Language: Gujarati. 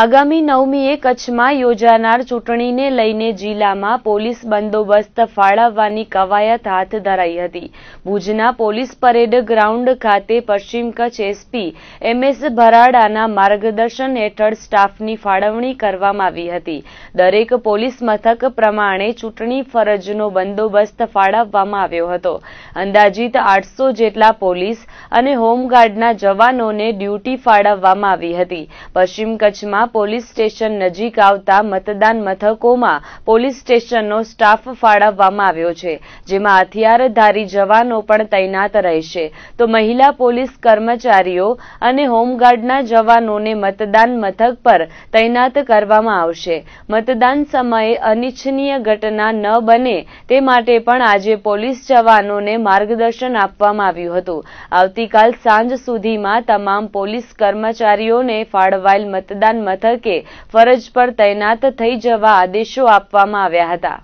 આગામી નવમીએ કચ્છમાં યોજાનાર ચૂંટણીને લઈને જિલ્લામાં પોલીસ બંદોબસ્ત ફાળવવાની કવાયત હાથ ધરાઈ હતી ભુજના પોલીસ પરેડ ગ્રાઉન્ડ ખાતે પશ્ચિમ કચ્છ એસપી એમએસ ભરાડાના માર્ગદર્શન હેઠળ સ્ટાફની ફાળવણી કરવામાં આવી હતી દરેક પોલીસ મથક પ્રમાણે ચૂંટણી ફરજનો બંદોબસ્ત ફાળવવામાં આવ્યો હતો અંદાજિત આઠસો જેટલા પોલીસ અને હોમગાર્ડના જવાનોને ડ્યુટી ફાળવવામાં આવી હતી પશ્ચિમ કચ્છમાં પોલીસ સ્ટેશન નજીક આવતા મતદાન મથકોમાં પોલીસ સ્ટેશનનો સ્ટાફ ફાળવવામાં આવ્યો છે જેમાં હથિયારધારી જવાનો પણ તૈનાત રહેશે તો મહિલા પોલીસ કર્મચારીઓ અને હોમગાર્ડના જવાનોને મતદાન મથક પર તૈનાત કરવામાં આવશે મતદાન સમયે અનિચ્છનીય ઘટના ન બને તે માટે પણ આજે પોલીસ જવાનોને માર્ગદર્શન આપવામાં આવ્યું હતું આવતીકાલ સાંજ સુધીમાં તમામ પોલીસ કર્મચારીઓને ફાળવાયેલ મતદાન મથકે ફરજ પર તૈનાત થઈ જવા આદેશો આપવામાં આવ્યા હતા